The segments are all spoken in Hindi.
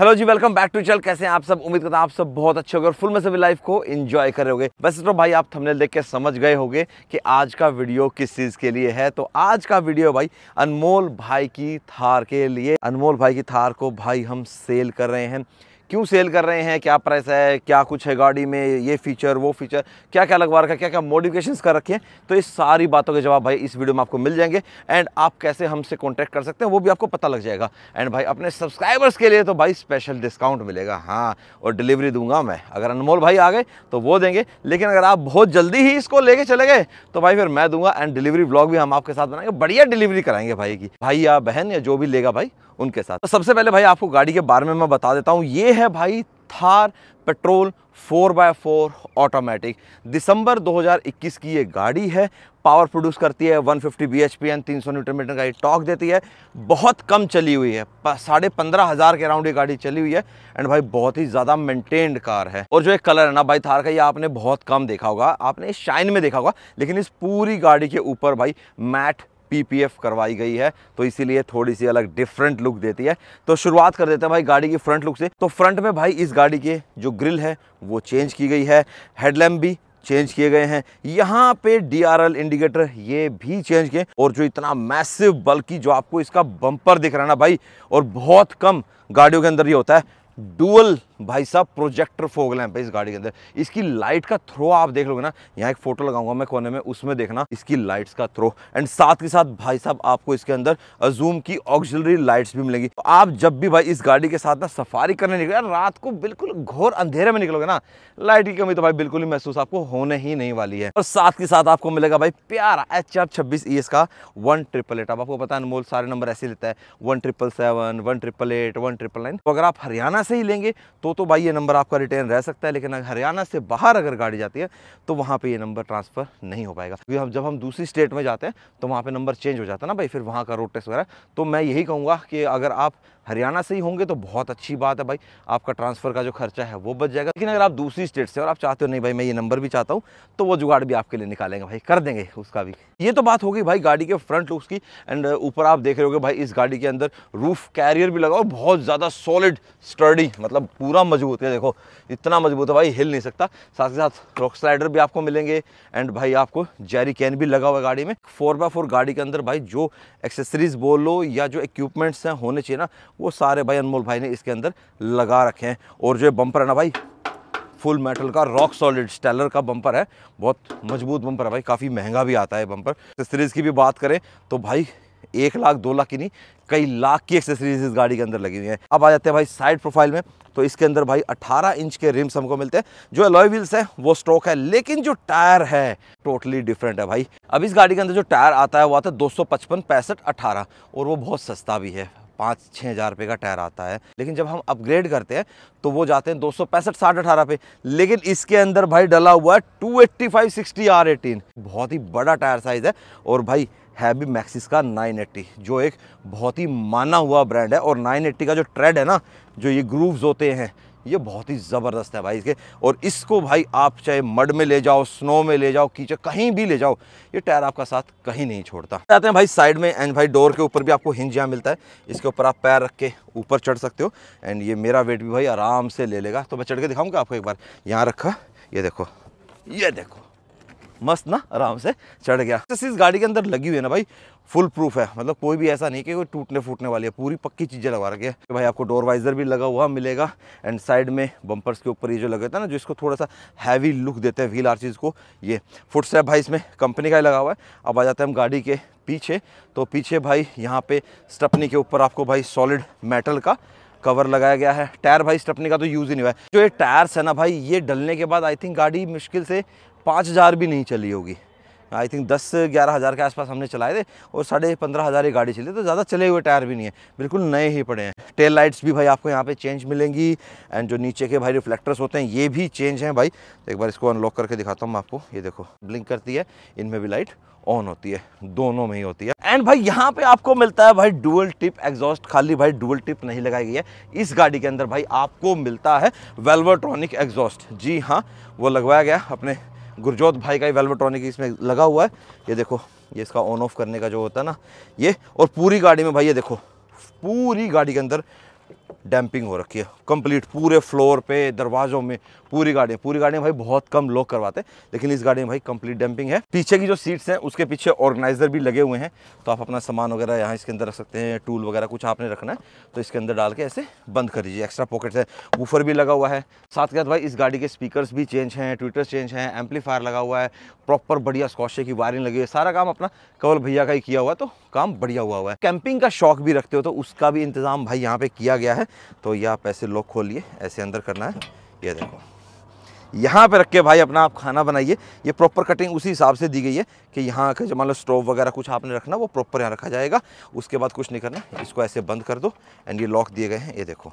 हेलो जी वेलकम बैक टू चल कैसे हैं आप सब उम्मीद करता हूं आप सब बहुत अच्छे होगे और फुल में सभी लाइफ को एंजॉय कर रहे होगे वैसे तो भाई आप थंबनेल देख के समझ गए होगे कि आज का वीडियो किस चीज़ के लिए है तो आज का वीडियो भाई अनमोल भाई की थार के लिए अनमोल भाई की थार को भाई हम सेल कर रहे हैं क्यों सेल कर रहे हैं क्या प्राइस है क्या कुछ है गाड़ी में ये फीचर वो फीचर क्या क्या लगवा रखा है क्या क्या मॉडिफिकेशन कर रखे हैं तो इस सारी बातों के जवाब भाई इस वीडियो में आपको मिल जाएंगे एंड आप कैसे हमसे कॉन्टैक्ट कर सकते हैं वो भी आपको पता लग जाएगा एंड भाई अपने सब्सक्राइबर्स के लिए तो भाई स्पेशल डिस्काउंट मिलेगा हाँ और डिलीवरी दूंगा मैं अगर अनमोल भाई आ गए तो वो देंगे लेकिन अगर आप बहुत जल्दी ही इसको लेके चले गए तो भाई फिर मैं दूंगा एंड डिलीवरी ब्लॉग भी हम आपके साथ बनाएंगे बढ़िया डिलीवरी कराएंगे भाई की भाई या बहन या जो भी लेगा भाई उनके साथ तो सबसे पहले भाई आपको गाड़ी के बारे में मैं बता देता हूँ ये है भाई थार पेट्रोल 4x4 ऑटोमेटिक दिसंबर 2021 की ये गाड़ी है पावर प्रोड्यूस करती है 150 fifty B H P N तीन सौ मीटर का टॉक देती है बहुत कम चली हुई है साढ़े पंद्रह हज़ार के अराउंड ये गाड़ी चली हुई है एंड भाई बहुत ही ज़्यादा मेंटेन्ड कार है और जो एक कलर है ना भाई थार का ये आपने बहुत कम देखा होगा आपने शाइन में देखा होगा लेकिन इस पूरी गाड़ी के ऊपर भाई मैट पीपीएफ करवाई गई है तो इसीलिए थोड़ी सी अलग डिफरेंट लुक देती है तो शुरुआत कर देते हैं भाई गाड़ी की फ्रंट लुक से तो फ्रंट में भाई इस गाड़ी के जो ग्रिल है वो चेंज की गई है हेडलैम्प भी चेंज किए गए हैं यहाँ पे डीआरएल इंडिकेटर ये भी चेंज किए और जो इतना मैसिव बल्कि जो आपको इसका बम्पर दिख रहा है ना भाई और बहुत कम गाड़ियों के अंदर ये होता है डुअल भाई साहब प्रोजेक्टर फोग लैंप है इस गाड़ी के अंदर इसकी लाइट का थ्रो आप देख लोगे ना यहाँ एक फोटो लगाऊंगा मैं कोने में उसमें देखना इसकी लाइट्स का थ्रो एंड साथ के साथ भाई साहब आपको इसके अंदर जूम की ऑक्सिलरी लाइट्स भी मिलेंगी तो आप जब भी भाई इस गाड़ी के साथ ना सफारी करने निकले रात को बिल्कुल घोर अंधेरे में निकलोगे ना लाइट की कमी तो भाई बिल्कुल ही महसूस आपको होने ही नहीं वाली है और साथ के साथ आपको मिलेगा भाई प्यारा एच आर e का वन ट्रिपल एट आपको पता है अनमोल सारे नंबर ऐसे लेता है one triple seven one triple eight one triple nine अगर आप हरियाणा से ही लेंगे तो तो भाई ये नंबर आपका रिटर्न रह सकता है लेकिन अगर हरियाणा से बाहर अगर गाड़ी जाती है तो वहाँ पर ये नंबर ट्रांसफ़र नहीं हो पाएगा क्योंकि हम जब हम दूसरी स्टेट में जाते हैं तो वहाँ पर नंबर चेंज हो जाता है ना भाई फिर वहाँ का रोड टेस्ट वगैरह तो मैं यही कहूँगा कि अगर आप हरियाणा से ही होंगे तो बहुत अच्छी बात है भाई आपका ट्रांसफ़र का जो खर्चा है वो बच जाएगा लेकिन अगर आप दूसरी स्टेट से और आप चाहते हो नहीं भाई मैं ये नंबर भी चाहता हूँ तो वो जुगाड़ भी आपके लिए निकालेंगे भाई कर देंगे उसका भी ये तो बात होगी भाई गाड़ी के फ्रंट लुक्स की एंड ऊपर आप देख रहे हो भाई इस गाड़ी के अंदर रूफ कैरियर भी लगा और बहुत ज़्यादा सॉलिड स्टर्डी बॉडी मतलब पूरा मजबूत है देखो इतना मजबूत है भाई हिल नहीं सकता साथ ही साथ रॉक स्लाइडर भी आपको मिलेंगे एंड भाई आपको जेरी कैन भी लगा हुआ गाड़ी में फोर बाय फोर गाड़ी के अंदर भाई जो एक्सेसरीज बोल लो या जो इक्विपमेंट्स हैं होने चाहिए ना वो सारे भाई अनमोल भाई ने इसके अंदर लगा रखे हैं और जो बम्पर है ना भाई फुल मेटल का रॉक सॉलिड स्टेलर का बम्पर है बहुत मजबूत बम्पर है भाई काफ़ी महंगा भी आता है बम्पर सीरीज़ की भी बात करें तो भाई एक लाख दो लाख की नहीं कई लाख की एक्सेसरीज इस गाड़ी के अंदर लगी हुई है अब आ जाते हैं भाई साइड प्रोफाइल में तो इसके अंदर भाई 18 इंच के रिम्स हमको मिलते हैं जो एलॉय व्हील्स है वो स्ट्रोक है लेकिन जो टायर है टोटली डिफरेंट है भाई अब इस गाड़ी के अंदर जो टायर आता है वो आता है दो सौ पचपन पैंसठ अठारह और वो बहुत सस्ता भी है पाँच छः हज़ार रुपये का टायर आता है लेकिन जब हम अपग्रेड करते हैं तो वो जाते हैं दो सौ पैंसठ साठ अठारह पे लेकिन इसके अंदर भाई डला हुआ है two eighty five sixty R eighteen बहुत ही बड़ा टायर साइज़ है और भाई भी मैक्सिस का 980 जो एक बहुत ही माना हुआ ब्रांड है और 980 का जो ट्रेड है ना जो ये ग्रूव्स होते हैं ये बहुत ही ज़बरदस्त है भाई इसके और इसको भाई आप चाहे मड में ले जाओ स्नो में ले जाओ कीचे कहीं भी ले जाओ ये टायर आपका साथ कहीं नहीं छोड़ता आते हैं भाई साइड में एंड भाई डोर के ऊपर भी आपको हिंज यहाँ मिलता है इसके ऊपर आप पैर रख के ऊपर चढ़ सकते हो एंड ये मेरा वेट भी भाई आराम से ले लेगा तो मैं चढ़ के दिखाऊँगा आपको एक बार यहाँ रखा ये देखो ये देखो मस्त ना आराम से चढ़ गया इस गाड़ी के अंदर लगी हुई है ना भाई फुल प्रूफ है मतलब कोई भी ऐसा नहीं कि कोई टूटने फूटने वाली है पूरी पक्की चीज़ें लगा रखी है तो भाई आपको डोर वाइजर भी लगा हुआ मिलेगा एंड साइड में बम्पर्स के ऊपर ये जो लगे था ना जो इसको थोड़ा सा हैवी लुक देते हैं व्हील चीज़ को ये फुट स्टेप भाई इसमें कंपनी का ही लगा हुआ है अब आ जाते हैं हम गाड़ी के पीछे तो पीछे भाई यहाँ पे स्टपनी के ऊपर आपको भाई सॉलिड मेटल का कवर लगाया गया है टायर भाई स्टपनी का तो यूज़ ही नहीं हुआ है जो ये टायर्स है ना भाई ये डलने के बाद आई थिंक गाड़ी मुश्किल से पाँच हज़ार भी नहीं चली होगी आई थिंक दस ग्यारह हज़ार के आसपास हमने चलाए थे और साढ़े पंद्रह हज़ार ही गाड़ी चली तो ज़्यादा चले हुए टायर भी नहीं है बिल्कुल नए ही पड़े हैं टेल लाइट्स भी भाई आपको यहाँ पे चेंज मिलेंगी एंड जो नीचे के भाई रिफ्लेक्टर्स होते हैं ये भी चेंज हैं भाई तो एक बार इसको अनलॉक करके दिखाता हूँ आपको ये देखो ब्लिंक करती है इनमें भी लाइट ऑन होती है दोनों में ही होती है एंड भाई यहाँ पे आपको मिलता है भाई डुअल टिप एग्जॉस्ट खाली भाई डुअल टिप नहीं लगाई गई है इस गाड़ी के अंदर भाई आपको मिलता है वेल्वोट्रॉनिक एग्जॉस्ट जी हाँ वो लगवाया गया अपने गुरजोत भाई का ही वेलवेट्रॉनिक इसमें लगा हुआ है ये देखो ये इसका ऑन ऑफ करने का जो होता है ना ये और पूरी गाड़ी में भाई ये देखो पूरी गाड़ी के अंदर डैम्पिंग हो रखी है कंप्लीट पूरे फ्लोर पे दरवाज़ों में पूरी गाड़ी पूरी गाड़ी में भाई बहुत कम लोग करवाते हैं लेकिन इस गाड़ी में भाई कंप्लीट डैम्पिंग है पीछे की जो सीट्स हैं उसके पीछे ऑर्गेनाइजर भी लगे हुए हैं तो आप अपना सामान वगैरह यहाँ इसके अंदर रख सकते हैं टूल वगैरह कुछ आपने रखना है तो इसके अंदर डाल के ऐसे बंद कर दीजिए एक्स्ट्रा पॉकेट्स है वूफर भी लगा हुआ है साथ के साथ भाई इस गाड़ी के स्पीकर्स भी चेंज हैं ट्विटर्स चेंज हैं एम्पलीफायर लगा हुआ है प्रॉपर बढ़िया स्कॉशे की वायरिंग लगी हुई है सारा काम अपना कंवल भैया का ही किया हुआ तो काम बढ़िया हुआ हुआ है कैंपिंग का शौक भी रखते हो तो उसका भी इंतज़ाम भाई यहाँ पे किया गया है तो ये आप ऐसे लोग खोलिए ऐसे अंदर करना है ये देखो यहाँ पे रख के भाई अपना आप खाना बनाइए ये प्रॉपर कटिंग उसी हिसाब से दी गई है कि यहाँ का जो मान लो स्टोव वगैरह कुछ आपने रखना वो प्रॉपर यहाँ रखा जाएगा उसके बाद कुछ नहीं करना इसको ऐसे बंद कर दो एंड ये लॉक दिए गए हैं ये देखो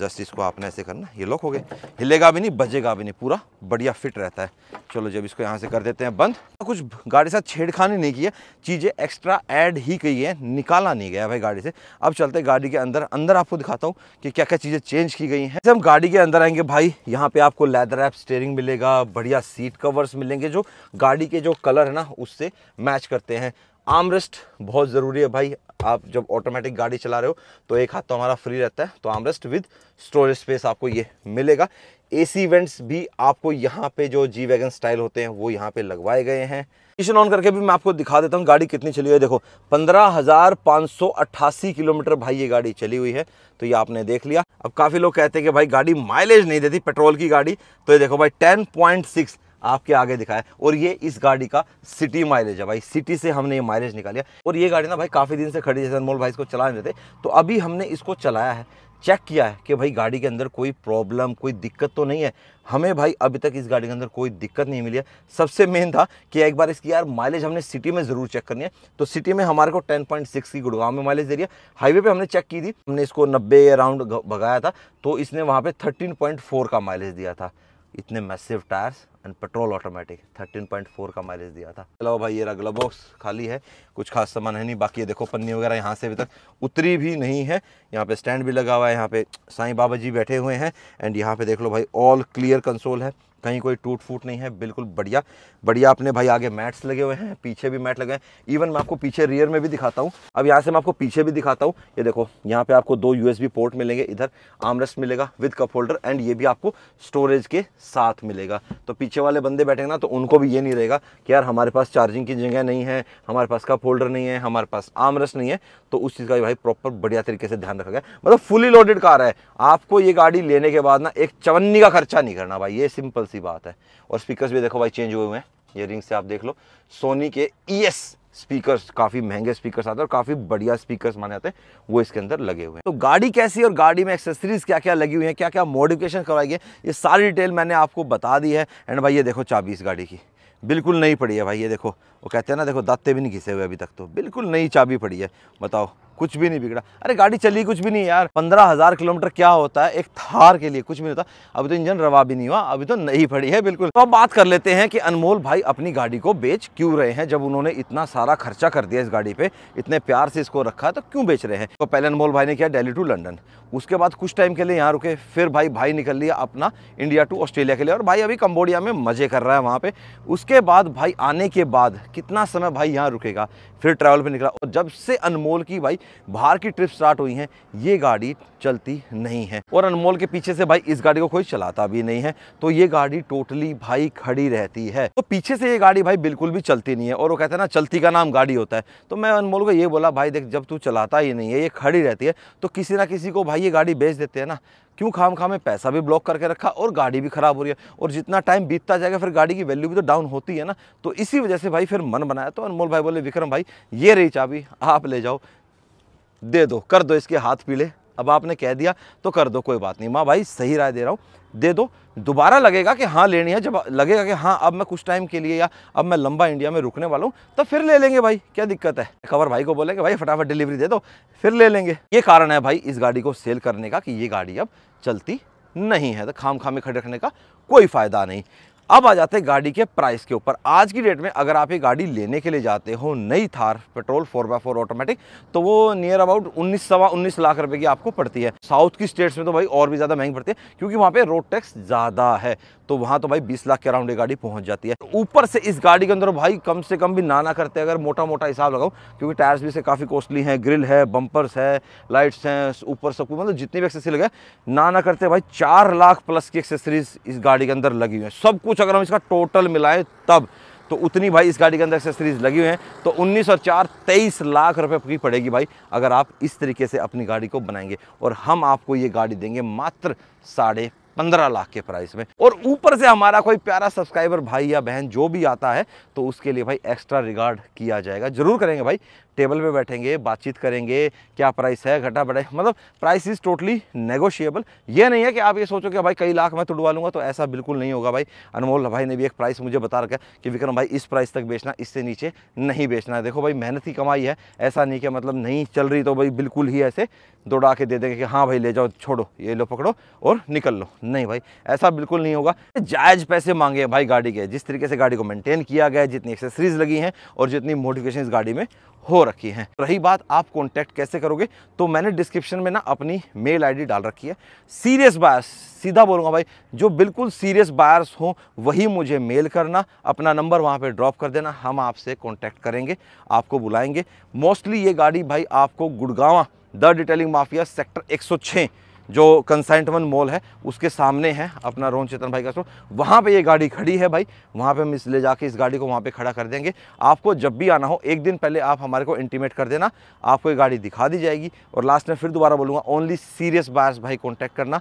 जस्ट इसको आपने ऐसे करना ये लॉक हो गए हिलेगा भी नहीं बजेगा भी नहीं पूरा बढ़िया फिट रहता है चलो जब इसको यहाँ से कर देते हैं बंद कुछ गाड़ी साथ छेड़खानी नहीं की है चीज़ें एक्स्ट्रा ऐड ही की है निकाला नहीं गया भाई गाड़ी से अब चलते गाड़ी के अंदर अंदर आपको दिखाता हूँ कि क्या क्या चीज़ें चेंज की गई हैं जब हम गाड़ी के अंदर आएंगे भाई यहाँ पे आपको लेदर ऐप स्टेयरिंग मिलेगा बढ़िया सीट कवर्स मिलेंगे जो गाड़ी के जो कलर है ना उससे मैच करते हैं आमरेस्ट बहुत ज़रूरी है भाई आप जब ऑटोमेटिक गाड़ी चला रहे हो तो एक हाथ तो हमारा फ्री रहता है तो आमरेस्ट विद स्टोरेज स्पेस आपको ये मिलेगा एसी वेंट्स भी आपको यहाँ पे जो जी वैगन स्टाइल होते हैं वो यहाँ पे लगवाए गए हैं इशन ऑन करके भी मैं आपको दिखा देता हूँ गाड़ी कितनी चली हुई है देखो पंद्रह किलोमीटर भाई ये गाड़ी चली हुई है तो ये आपने देख लिया अब काफ़ी लोग कहते हैं कि भाई गाड़ी माइलेज नहीं देती पेट्रोल की गाड़ी तो ये देखो भाई टेन आपके आगे दिखाया और ये इस गाड़ी का सिटी माइलेज है भाई सिटी से हमने ये माइलेज निकाला और ये गाड़ी ना भाई काफ़ी दिन से खड़ी जैसे अनमोल भाई इसको चला नहीं देते तो अभी हमने इसको चलाया है चेक किया है कि भाई गाड़ी के अंदर कोई प्रॉब्लम कोई दिक्कत तो नहीं है हमें भाई अभी तक इस गाड़ी के अंदर कोई दिक्कत नहीं मिली है सबसे मेन था कि एक बार इसकी यार माइलेज हमने सिटी में ज़रूर चेक करनी है तो सिटी में हमारे को 10.6 की गुड़गांव में माइलेज दे रही है हाईवे पे हमने चेक की थी हमने इसको नब्बे अराउंड भगाया था तो इसने वहाँ पर थर्टीन का माइलेज दिया था इतने massive tyres and petrol automatic 13.4 का माइलेज दिया था चलो भाई ये अगला बॉक्स खाली है कुछ खास सामान है नहीं बाकी ये देखो पन्नी वगैरह यहाँ से अभी तक उतरी भी नहीं है यहाँ पे स्टैंड भी लगा हुआ है यहाँ पे साईं बाबा जी बैठे हुए हैं एंड यहाँ पे देख लो भाई ऑल क्लियर कंसोल है कहीं कोई टूट फूट नहीं है बिल्कुल बढ़िया बढ़िया अपने भाई आगे मैट्स लगे हुए हैं पीछे भी मैट लगे हैं इवन मैं आपको पीछे रियर में भी दिखाता हूँ अब यहाँ से मैं आपको पीछे भी दिखाता हूँ ये देखो यहाँ पे आपको दो यूएसबी पोर्ट मिलेंगे इधर आमरेस्ट मिलेगा विद कप होल्डर एंड ये भी आपको स्टोरेज के साथ मिलेगा तो पीछे पीछे वाले बंदे बैठेंगे ना तो उनको भी ये नहीं रहेगा कि यार हमारे पास चार्जिंग की जगह नहीं है हमारे पास कप होल्डर नहीं है हमारे पास आमरस नहीं है तो उस चीज़ का भाई प्रॉपर बढ़िया तरीके से ध्यान रखा गया मतलब फुली लोडेड कार है आपको ये गाड़ी लेने के बाद ना एक चवन्नी का खर्चा नहीं करना भाई ये सिंपल सी बात है और स्पीकर भी देखो भाई चेंज हुए हुए हैं ये रिंग से आप देख लो सोनी के ई e एस स्पीकर्स काफ़ी महंगे स्पीकर्स आते हैं और काफ़ी बढ़िया स्पीकर्स माने जाते हैं वो इसके अंदर लगे हुए हैं तो गाड़ी कैसी और गाड़ी में एक्सेसरीज क्या क्या लगी हुई है क्या क्या मॉडिफिकेशन करवाई है ये सारी डिटेल मैंने आपको बता दी है एंड भाई ये देखो चाबी इस गाड़ी की बिल्कुल नहीं पड़ी है भाई ये देखो वो कहते हैं ना देखो दाते भी नहीं घिसे हुए अभी तक तो बिल्कुल नई चाबी पड़ी है बताओ कुछ भी नहीं बिगड़ा अरे गाड़ी चली कुछ भी नहीं यार पंद्रह हज़ार किलोमीटर क्या होता है एक थार के लिए कुछ भी नहीं होता अभी तो इंजन रवा भी नहीं हुआ अभी तो नहीं पड़ी है बिल्कुल तो अब बात कर लेते हैं कि अनमोल भाई अपनी गाड़ी को बेच क्यों रहे हैं जब उन्होंने इतना सारा खर्चा कर दिया इस गाड़ी पे इतने प्यार से इसको रखा तो क्यों बेच रहे हैं तो पहले अनमोल भाई ने किया डेली टू लंडन उसके बाद कुछ टाइम के लिए यहाँ रुके फिर भाई भाई निकल लिया अपना इंडिया टू ऑस्ट्रेलिया के लिए और भाई अभी कम्बोडिया में मज़े कर रहा है वहाँ पे उसके बाद भाई आने के बाद कितना समय भाई यहाँ रुकेगा फिर ट्रैवल पे निकला और जब से अनमोल की भाई बाहर की ट्रिप स्टार्ट हुई हैं ये गाड़ी चलती नहीं है और अनमोल के पीछे से भाई इस गाड़ी को कोई चलाता भी नहीं है तो ये गाड़ी टोटली भाई खड़ी रहती है तो पीछे से ये गाड़ी भाई बिल्कुल भी चलती नहीं है और वो कहते हैं ना चलती का नाम गाड़ी होता है तो मैं अनमोल को ये बोला भाई देख जब तू चलाता ही नहीं है ये खड़ी रहती है तो किसी ना किसी को भाई ये गाड़ी बेच देते हैं ना क्यों खाम खाम में पैसा भी ब्लॉक करके रखा और गाड़ी भी ख़राब हो रही है और जितना टाइम बीतता जाएगा फिर गाड़ी की वैल्यू भी तो डाउन होती है ना तो इसी वजह से भाई फिर मन बनाया तो अनमोल भाई बोले विक्रम भाई ये रही चाबी आप ले जाओ दे दो कर दो इसके हाथ पीले अब आपने कह दिया तो कर दो कोई बात नहीं माँ भाई सही राय दे रहा हूँ दे दो दोबारा लगेगा कि हाँ लेनी है जब लगेगा कि हाँ अब मैं कुछ टाइम के लिए या अब मैं लंबा इंडिया में रुकने वाला हूँ तो फिर ले लेंगे भाई क्या दिक्कत है कवर भाई को बोले कि भाई फटाफट डिलीवरी दे दो फिर ले लेंगे ये कारण है भाई इस गाड़ी को सेल करने का कि ये गाड़ी अब चलती नहीं है तो खाम खामे खड़े रखने का कोई फ़ायदा नहीं अब आ जाते हैं गाड़ी के प्राइस के ऊपर आज की डेट में अगर आप ये गाड़ी लेने के लिए जाते हो नई Thar petrol four by four automatic तो वो नियर अबाउट उन्नीस सवा उन्नीस लाख रुपए की आपको पड़ती है साउथ की स्टेट्स में तो भाई और भी ज़्यादा महंगी पड़ती है क्योंकि वहाँ पे रोड टैक्स ज़्यादा है तो वहाँ तो भाई बीस लाख के अराउंड ये गाड़ी पहुँच जाती है ऊपर से इस गाड़ी के अंदर भाई कम से कम भी नाना करते अगर मोटा मोटा हिसाब लगाओ क्योंकि टायर्स भी से काफ़ी कॉस्टली हैं ग्रिल है बम्पर्स है लाइट्स हैं ऊपर सब कुछ मतलब जितनी भी एक्सेसरी लगे नाना करते भाई चार लाख प्लस की एक्सेसरीज इस गाड़ी के अंदर लगी हुई है सब कुछ कुछ अगर हम इसका टोटल मिलाएं तब तो उतनी भाई इस गाड़ी के अंदर एक्सेसरीज लगी हुई हैं तो उन्नीस और चार तेईस लाख रुपए की पड़ेगी भाई अगर आप इस तरीके से अपनी गाड़ी को बनाएंगे और हम आपको ये गाड़ी देंगे मात्र साढ़े पंद्रह लाख के प्राइस में और ऊपर से हमारा कोई प्यारा सब्सक्राइबर भाई या बहन जो भी आता है तो उसके लिए भाई एक्स्ट्रा रिगार्ड किया जाएगा जरूर करेंगे भाई टेबल पे बैठेंगे बातचीत करेंगे क्या प्राइस है घटा बढ़ाई मतलब प्राइस इज़ टोटली नेगोशिएबल ये नहीं है कि आप ये सोचो कि भाई कई लाख मैं तुड़वा तो लूँगा तो ऐसा बिल्कुल नहीं होगा भाई अनमोल भाई ने भी एक प्राइस मुझे बता रखा है कि विक्रम भाई इस प्राइस तक बेचना इससे नीचे नहीं बेचना है देखो भाई मेहनत की कमाई है ऐसा नहीं कि मतलब नहीं चल रही तो भाई बिल्कुल ही ऐसे दौड़ा के दे देंगे कि हाँ भाई ले जाओ छोड़ो ये लो पकड़ो और निकल लो नहीं भाई ऐसा बिल्कुल नहीं होगा जायज़ पैसे मांगे हैं भाई गाड़ी के जिस तरीके से गाड़ी को मेंटेन किया गया है जितनी एक्सेसरीज लगी हैं और जितनी मोटिवेशन इस गाड़ी में हो रखी हैं रही बात आप कॉन्टैक्ट कैसे करोगे तो मैंने डिस्क्रिप्शन में ना अपनी मेल आईडी डाल रखी है सीरियस बायर्स सीधा बोलूँगा भाई जो बिल्कुल सीरियस बायर्स हों वही मुझे मेल करना अपना नंबर वहाँ पर ड्रॉप कर देना हम आपसे कॉन्टैक्ट करेंगे आपको बुलाएंगे मोस्टली ये गाड़ी भाई आपको Gurgaon the detailing mafia sector 106 जो कंसाइंटमन मॉल है उसके सामने है अपना रोहन चेतन भाई का स्टोर वहाँ पे ये गाड़ी खड़ी है भाई वहाँ पे हम इस ले जाके इस गाड़ी को वहाँ पे खड़ा कर देंगे आपको जब भी आना हो एक दिन पहले आप हमारे को इंटीमेट कर देना आपको ये गाड़ी दिखा दी जाएगी और लास्ट में फिर दोबारा बोलूँगा ओनली सीरियस बायर्स भाई कॉन्टैक्ट करना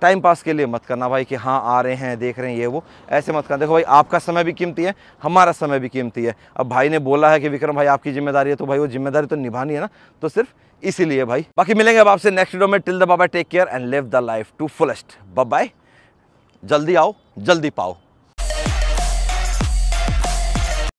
टाइम पास के लिए मत करना भाई कि हाँ आ रहे हैं देख रहे हैं ये वो ऐसे मत करना देखो भाई आपका समय भी कीमती है हमारा समय भी कीमती है अब भाई ने बोला है कि विक्रम भाई आपकी जिम्मेदारी है तो भाई वो जिम्मेदारी तो निभानी है ना तो सिर्फ इसीलिए भाई बाकी मिलेंगे अब आपसे नेक्स्ट वीडियो में टिल द बाबा take care and live the life to fullest bye जल्दी आओ जल्दी पाओ